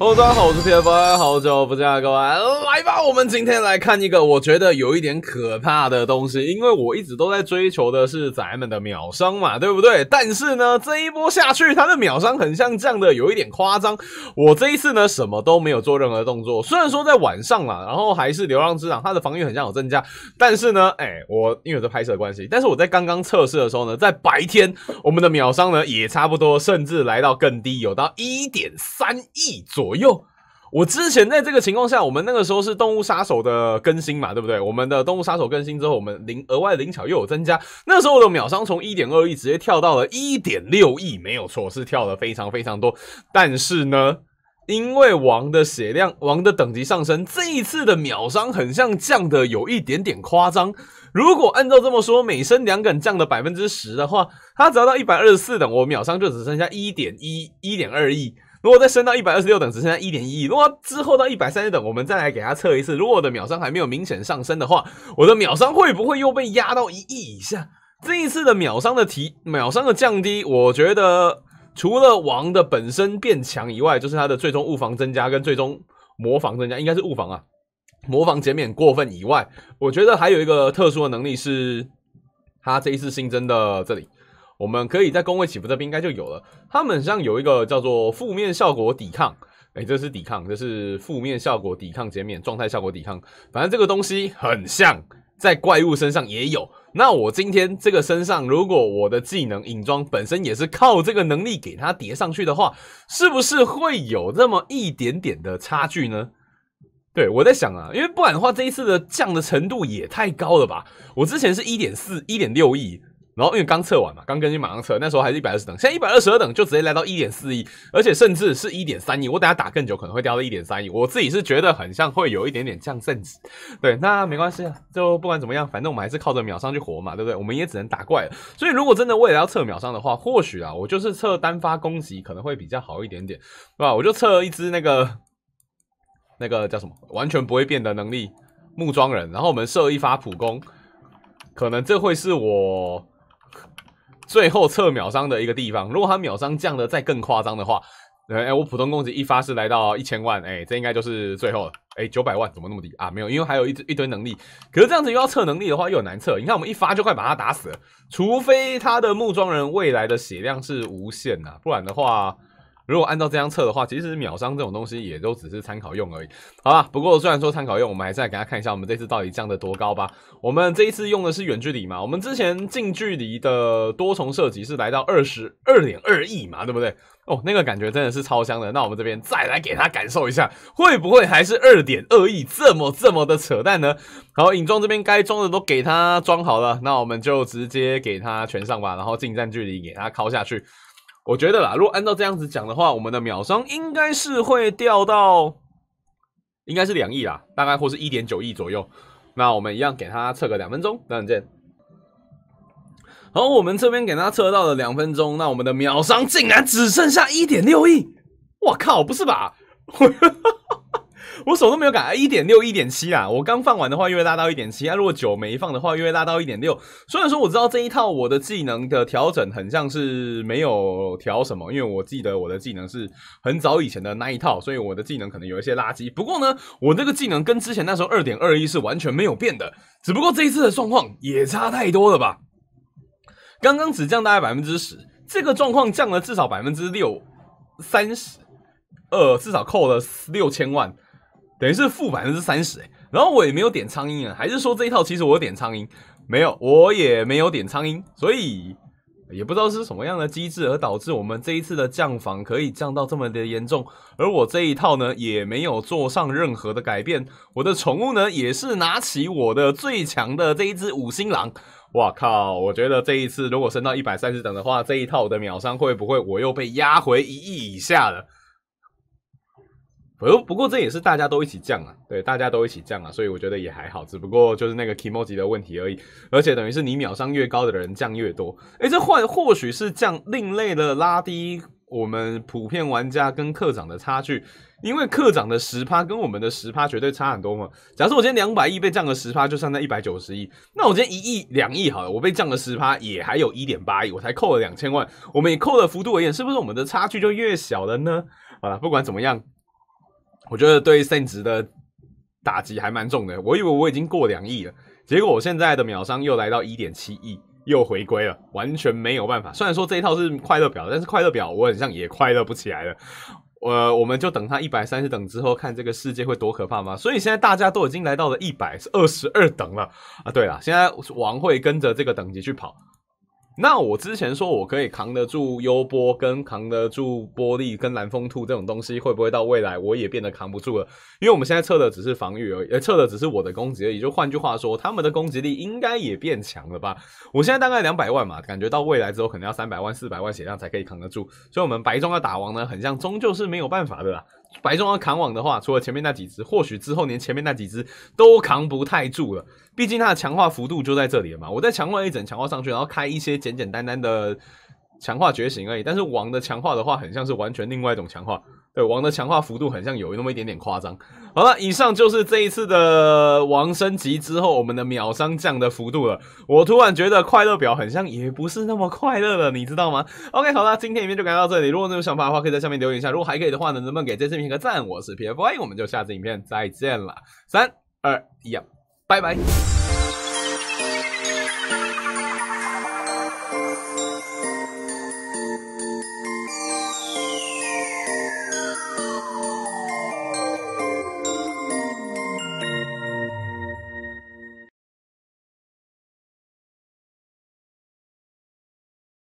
喽，大家好，我是铁白，好久不见，各位来吧！我们今天来看一个我觉得有一点可怕的东西，因为我一直都在追求的是咱们的秒伤嘛，对不对？但是呢，这一波下去，它的秒伤很像降的有一点夸张。我这一次呢，什么都没有做任何动作，虽然说在晚上嘛，然后还是流浪之长，它的防御很像有增加，但是呢，哎，我因为有在拍摄关系，但是我在刚刚测试的时候呢，在白天，我们的秒伤呢也差不多，甚至来到更低，有到一点三亿左。左右，我之前在这个情况下，我们那个时候是动物杀手的更新嘛，对不对？我们的动物杀手更新之后，我们灵额外灵巧又有增加，那时候的秒伤从一点二亿直接跳到了一点六亿，没有错，是跳的非常非常多。但是呢，因为王的血量、王的等级上升，这一次的秒伤很像降的有一点点夸张。如果按照这么说，每升两梗降的百分之十的话，它只要到一百二十四等，我秒伤就只剩下一点一、一点二亿。如果再升到一百二十六等，只剩下一点一亿。如果之后到一百三十等，我们再来给他测一次。如果我的秒伤还没有明显上升的话，我的秒伤会不会又被压到一亿以下？这一次的秒伤的提，秒伤的降低，我觉得除了王的本身变强以外，就是它的最终物防增加跟最终魔防增加，应该是物防啊，魔防减免过分以外，我觉得还有一个特殊的能力是它这一次新增的这里。我们可以在工位起伏这边应该就有了。他们像有一个叫做负面效果抵抗，哎，这是抵抗，这是负面效果抵抗减免状态效果抵抗，反正这个东西很像在怪物身上也有。那我今天这个身上，如果我的技能隐装本身也是靠这个能力给它叠上去的话，是不是会有那么一点点的差距呢？对，我在想啊，因为不然的话，这一次的降的程度也太高了吧？我之前是一点四、一点六亿。然后因为刚测完嘛，刚更新马上测，那时候还是一百二十等，现在一百二十二等就直接来到一点四亿，而且甚至是一点三亿。我等下打更久可能会掉到一点三亿，我自己是觉得很像会有一点点降胜值。对，那没关系啊，就不管怎么样，反正我们还是靠着秒伤去活嘛，对不对？我们也只能打怪了。所以如果真的为了要测秒伤的话，或许啊，我就是测单发攻击可能会比较好一点点，对吧？我就测一只那个那个叫什么完全不会变的能力木桩人，然后我们射一发普攻，可能这会是我。最后测秒伤的一个地方，如果他秒伤降的再更夸张的话，哎哎，我普通攻击一发是来到一千万，哎，这应该就是最后了。哎，九百万怎么那么低啊？没有，因为还有一一堆能力。可是这样子又要测能力的话，又很难测。你看我们一发就快把他打死了，除非他的木桩人未来的血量是无限呐，不然的话。如果按照这样测的话，其实秒伤这种东西也都只是参考用而已。好啦，不过虽然说参考用，我们还是来给大家看一下我们这次到底降的多高吧。我们这一次用的是远距离嘛，我们之前近距离的多重射击是来到二十二点二亿嘛，对不对？哦，那个感觉真的是超香的。那我们这边再来给他感受一下，会不会还是二点二亿这么这么的扯淡呢？好，影装这边该装的都给他装好了，那我们就直接给他全上吧，然后近战距离给他敲下去。我觉得啦，如果按照这样子讲的话，我们的秒伤应该是会掉到，应该是两亿啦，大概或是一点九亿左右。那我们一样给他测个两分钟，等见。好，我们这边给他测到了两分钟，那我们的秒伤竟然只剩下一点六亿！我靠，不是吧？我手都没有改一点六一点七啊！我刚放完的话，又会拉到一点七；，如果久没放的话，又会拉到一点六。虽然说我知道这一套我的技能的调整很像是没有调什么，因为我记得我的技能是很早以前的那一套，所以我的技能可能有一些垃圾。不过呢，我那个技能跟之前那时候二点二一是完全没有变的，只不过这一次的状况也差太多了吧？刚刚只降大概百分之十，这个状况降了至少百分之六三十二，至少扣了六千万。等于是负百分之三十哎，然后我也没有点苍蝇啊，还是说这一套其实我有点苍蝇没有，我也没有点苍蝇，所以也不知道是什么样的机制而导致我们这一次的降防可以降到这么的严重，而我这一套呢也没有做上任何的改变，我的宠物呢也是拿起我的最强的这一只五星狼，哇靠，我觉得这一次如果升到一百三十等的话，这一套我的秒伤会不会我又被压回一亿以下了？不不过这也是大家都一起降啊，对，大家都一起降啊，所以我觉得也还好，只不过就是那个 emoji 的问题而已，而且等于是你秒伤越高的人降越多，哎，这或或许是降另类的拉低我们普遍玩家跟课长的差距，因为课长的十趴跟我们的十趴绝对差很多嘛。假设我今天两百亿被降了十趴，就算在一百九十亿，那我今天一亿两亿好了，我被降了十趴，也还有一点八亿，我才扣了两千万，我们以扣的幅度而言，是不是我们的差距就越小了呢？好了，不管怎么样。我觉得对圣职的打击还蛮重的，我以为我已经过两亿了，结果我现在的秒伤又来到一点七亿，又回归了，完全没有办法。虽然说这一套是快乐表，但是快乐表我好像也快乐不起来了。呃，我们就等他一百三十等之后，看这个世界会多可怕吗？所以现在大家都已经来到了一百二十二等了啊！对了，现在王会跟着这个等级去跑。那我之前说我可以扛得住幽波，跟扛得住波璃，跟蓝风兔这种东西，会不会到未来我也变得扛不住了？因为我们现在测的只是防御而，呃，测的只是我的攻击而已。就换句话说，他们的攻击力应该也变强了吧？我现在大概两百万嘛，感觉到未来之后可能要三百万、四百万血量才可以扛得住。所以，我们白装的打王呢，很像终究是没有办法的。啦。白中要扛网的话，除了前面那几只，或许之后连前面那几只都扛不太住了。毕竟它的强化幅度就在这里了嘛。我在强化一整强化上去，然后开一些简简单单的强化觉醒而已。但是王的强化的话，很像是完全另外一种强化。王的强化幅度很像有那么一点点夸张。好了，以上就是这一次的王升级之后，我们的秒伤降的幅度了。我突然觉得快乐表很像也不是那么快乐了，你知道吗？OK，好了，今天影片就讲到这里。如果你有想法的话，可以在下面留言一下。如果还可以的话呢，能不能给这视频一个赞？我是 p f i 我们就下次影片再见了。三二一，拜拜。